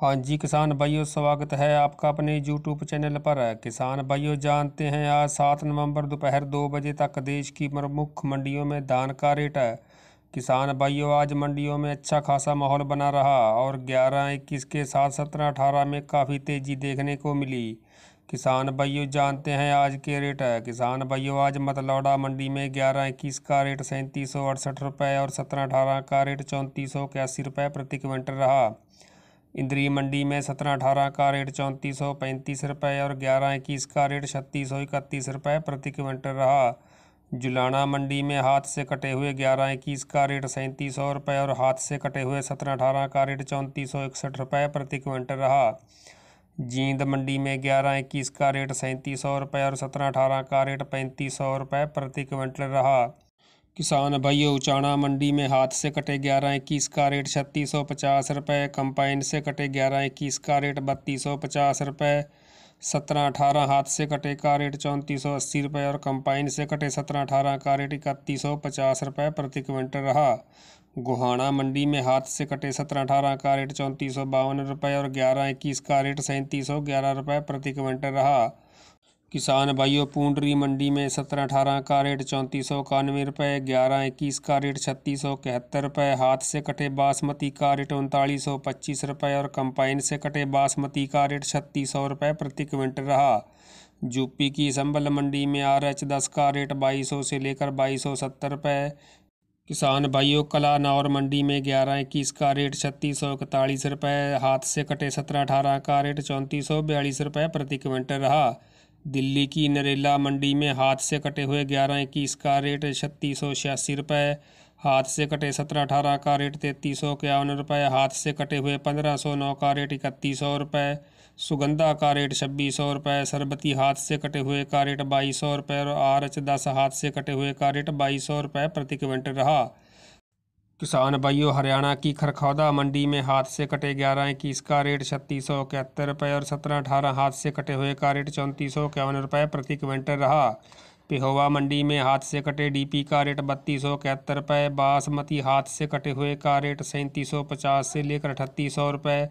हाँ जी किसान भाइयों स्वागत है आपका अपने यूट्यूब चैनल पर किसान भाइयों जानते हैं आज सात नवंबर दोपहर दो बजे तक देश की प्रमुख मंडियों में धान का रेट है किसान भाइयों आज मंडियों में अच्छा खासा माहौल बना रहा और ग्यारह इक्कीस के साथ सत्रह अठारह में काफ़ी तेज़ी देखने को मिली किसान भाइयों जानते हैं आज के रेट है किसान भाइयों आज मतलौड़ा मंडी में ग्यारह इक्कीस का रेट सैंतीस सौ अड़सठ रुपये और सत्रह अठारह का रेट चौंतीस सौ इक्यासी रुपये प्रति क्विंटल रहा इंद्री मंडी में सत्रह अठारह का रेट चौंतीस सौ पैंतीस रुपये और ग्यारह इक्कीस का रेट छत्तीस सौ इकतीस रुपये प्रति क्विंटल रहा जुलाना मंडी में हाथ से कटे हुए ग्यारह इक्कीस का रेट सैंतीस सौ रुपये और हाथ से कटे हुए सत्रह अठारह का रेट चौंतीस सौ इकसठ रुपये प्रति क्विंटल रहा जींद मंडी में ग्यारह इक्कीस का रेट सैंतीस सौ रुपये और सत्रह अठारह का रेट पैंतीस सौ रुपये प्रति क्विंटल रहा किसान भाइयों उचाणा मंडी में हाथ से कटे ग्यारह इक्कीस का रेट छत्तीस सौ पचास रुपये कंपाइन से कटे ग्यारह इक्कीस का रेट बत्तीस सौ पचास रुपये सत्रह अठारह हाथ से कटे का रेट चौंतीस सौ अस्सी रुपये और कंपाइन से कटे सत्रह अठारह का रेट इकतीस सौ पचास रुपये प्रति क्विंटल रहा गुहाना मंडी में हाथ से कटे सत्रह अठारह का रेट चौंतीस सौ बावन रुपये और ग्यारह इक्कीस का रेट सैंतीस सौ ग्यारह रुपये प्रति क्विंटल रहा किसान भाइयों पूंडरी मंडी में सत्रह अठारह का रेट चौंतीस सौ इक्यानवे रुपये ग्यारह इक्कीस का रेट छत्तीस सौ इकहत्तर रुपये हाथ से कटे बासमती का रेट उनतालीस सौ पच्चीस रुपये और कंपाइन से कटे बासमती का रेट छत्तीस सौ रुपये प्रति क्विंटल रहा यूपी की संबल मंडी में आर एच दस का रेट बाईस सौ से लेकर बाईस सौ सत्तर रुपये किसान भाइयों कला नौर मंडी में ग्यारह इक्कीस का रेट छत्तीस सौ इकतालीस रुपये हाथ से कटे सत्रह अठारह का रेट चौंतीस सौ बयालीस रुपये प्रति क्विंटल रहा दिल्ली की नरेला मंडी में हाथ से कटे हुए ग्यारह इक्कीस का रेट छत्तीस सौ छियासी रुपये हाथ से कटे सत्रह अठारह का रेट तैतीस सौ इक्यावन रुपये हाथ से कटे हुए पंद्रह सौ नौ का रेट इकतीस सौ रुपये सुगंधा का रेट छब्बीस सौ रुपये सरबती हाथ से कटे हुए का रेट बाईस सौ रुपये और आर एच दस हाथ से कटे हुए का रेट बाईस सौ रुपये प्रति क्विंटल रहा किसान भाइयों हरियाणा की खरखौदा मंडी में हाथ से कटे ग्यारह इक्कीस का रेट छत्तीस सौ इकहत्तर रुपये और सत्रह अठारह हाथ से कटे हुए का रेट चौंतीस सौ इक्यावन रुपये प्रति क्विंटल रहा पिहोवा मंडी में हाथ से कटे डीपी का रेट बत्तीस सौ इकहत्तर रुपये बासमती हाथ से कटे हुए का रेट सैंतीस सौ पचास से लेकर अठतीस सौ रुपये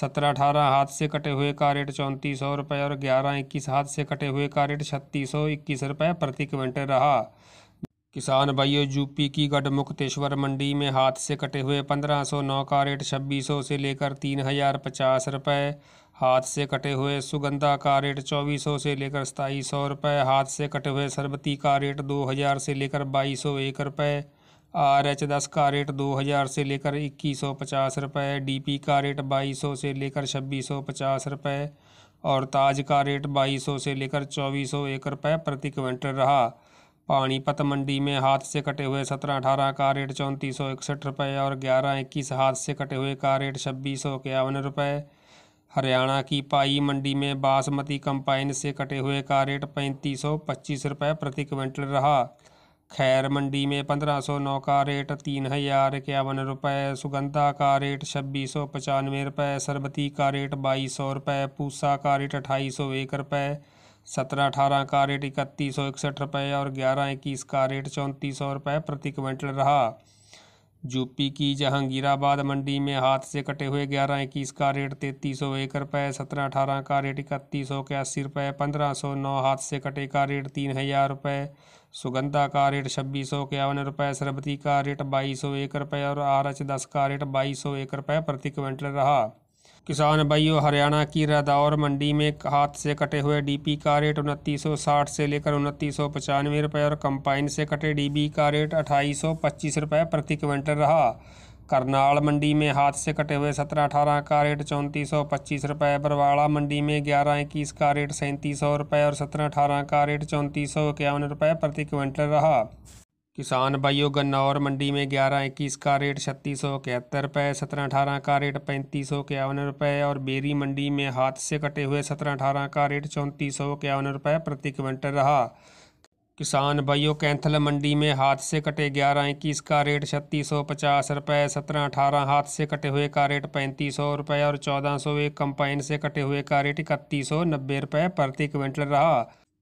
सत्रह अठारह हाथ से कटे हुए का रेट चौंतीस सौ रुपये और ग्यारह इक्कीस हाथ से कटे हुए का रेट छत्तीस सौ इक्कीस रुपये प्रति क्विंटल रहा किसान भाइयों यूपी की गढ़मुक्तेश्वर मंडी में हाथ से कटे हुए पंद्रह सौ नौ का रेट छब्बीस सौ से लेकर तीन हज़ार पचास रुपये हाथ से कटे हुए सुगंधा का रेट चौबीस सौ से लेकर सताईस सौ रुपये हाथ से कटे हुए सरबती का रेट दो हज़ार से लेकर बाईस सौ एक रुपये आर एच दस का रेट दो हज़ार से लेकर इक्कीस सौ पचास रुपये डी पी का रेट बाईस सौ से लेकर छब्बीस सौ पचास रुपये और ताज का रेट बाईस सौ से लेकर चौबीस सौ एक रुपये प्रति क्विंटल रहा पानीपत मंडी में हाथ से कटे हुए सत्रह अठारह का रेट चौंतीस सौ इकसठ रुपये और ग्यारह इक्कीस हाथ से कटे हुए का रेट छब्बीस सौ इक्यावन रुपये हरियाणा की पाई मंडी में बासमती कंपाइन से कटे हुए का रेट पैंतीस सौ पच्चीस रुपये प्रति क्विंटल रहा खैर मंडी में पंद्रह सौ नौ का रेट तीन हजार इक्यावन रुपये सुगंधा का रेट छब्बीस सौ पचानवे रुपये सरबती का रेट बाईस सौ रुपये पूसा का रेट अट्ठाईस सौ एक रुपये सत्रह अठारह का रेट इकतीस सौ इकसठ रुपये और ग्यारह इक्कीस का रेट चौंतीस सौ रुपये प्रति क्विंटल रहा यूपी की जहांगीराबाद मंडी में हाथ से कटे हुए ग्यारह इक्कीस का रेट तैंतीस सौ एक रुपये सत्रह अठारह का रेट इकतीस सौ इक्यासी रुपये पंद्रह सौ नौ हाथ से कटे का रेट तीन हज़ार रुपये सुगंधा का रेट छब्बीस सौ इक्यावन रुपये सरबती का रेट बाईस सौ एक रुपये और आर एच दस का रेट बाईस सौ एक रुपये प्रति क्विंटल रहा किसान भाइयों हरियाणा की रदौर मंडी में हाथ से कटे हुए डीपी का रेट उनतीस सौ साठ से लेकर उनतीस सौ पचानवे रुपये और कंपाइन से कटे डीबी का रेट अट्ठाईस सौ पच्चीस रुपये प्रति क्विंटल रहा करनाल मंडी में हाथ से कटे हुए सत्रह अठारह का रेट चौंतीस सौ पच्चीस रुपये बरवाड़ा मंडी में ग्यारह इक्कीस का रेट सैंतीस सौ रुपये और सत्रह अठारह का रेट चौंतीस सौ इक्यावन रुपये प्रति क्विंटल रहा किसान भाइयों गन्नौर मंडी में ग्यारह इक्कीस का रेट छत्तीस सौ इकहत्तर रुपये सत्रह अठारह का रेट पैंतीस सौ इक्यावन रुपये और बेरी मंडी में हाथ से कटे हुए सत्रह अठारह का रेट चौंतीस सौ इक्यावन रुपये प्रति क्विंटल रहा किसान भाइयों कैंथल मंडी में हाथ से कटे ग्यारह इक्कीस का रेट छत्तीस सौ पचास रुपये सत्रह अठारह हाथ से कटे हुए का रेट पैंतीस सौ रुपये और चौदह सौ एक कंपाइन से कटे हुए का रेट इकतीस सौ नब्बे रुपये प्रति क्विंटल रहा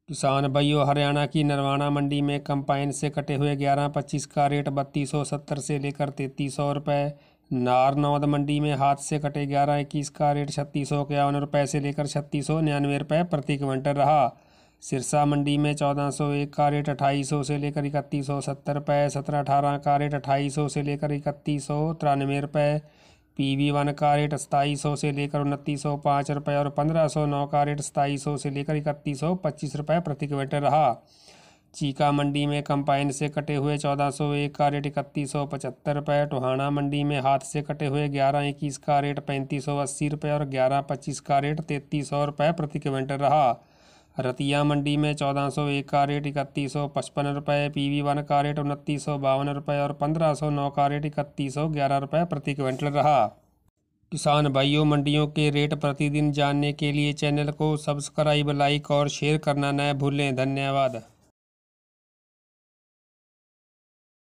किसान भाइयों हरियाणा की नरवाना मंडी में कंपाइन से कटे हुए ग्यारह पच्चीस का रेट बत्तीस सौ सत्तर से लेकर तैतीस सौ रुपये नारनौद मंडी में हाथ से कटे ग्यारह इक्कीस का रेट छत्तीस सौ इक्यावन रुपये से लेकर छत्तीस सौ निन्यानवे रुपये प्रति क्विंटल रहा सिरसा मंडी में चौदह सौ एक का रेट अट्ठाईस सौ से लेकर इकतीस सौ सत्तर रुपये सत्रह अठारह का रेट अट्ठाईस सौ से लेकर इकतीस सौ तिरानवे रुपये पी वी वन का रेट सताईस सौ से लेकर उनतीस सौ पाँच रुपये और पंद्रह सौ नौ का रेट सताईस सौ से लेकर इकतीस सौ पच्चीस रुपये प्रति क्विंटल रहा चीका मंडी में कंपाइन से कटे हुए चौदह सौ एक का रेट इकतीस सौ पचहत्तर रुपये टोहाना मंडी में हाथ से कटे हुए ग्यारह इक्कीस का रेट पैंतीस सौ अस्सी रुपये और ग्यारह पच्चीस का रेट तैंतीस सौ रुपये प्रति क्विंटल रहा रतिया मंडी में चौदह सौ एक का रेट इकतीस सौ पचपन रुपये पी वी वन का रेट उनतीस सौ बावन रुपये और पंद्रह सौ नौ का रेट इकतीस सौ ग्यारह रुपये प्रति क्विंटल रहा किसान भाइयों मंडियों के रेट प्रतिदिन जानने के लिए चैनल को सब्सक्राइब लाइक और शेयर करना न भूलें धन्यवाद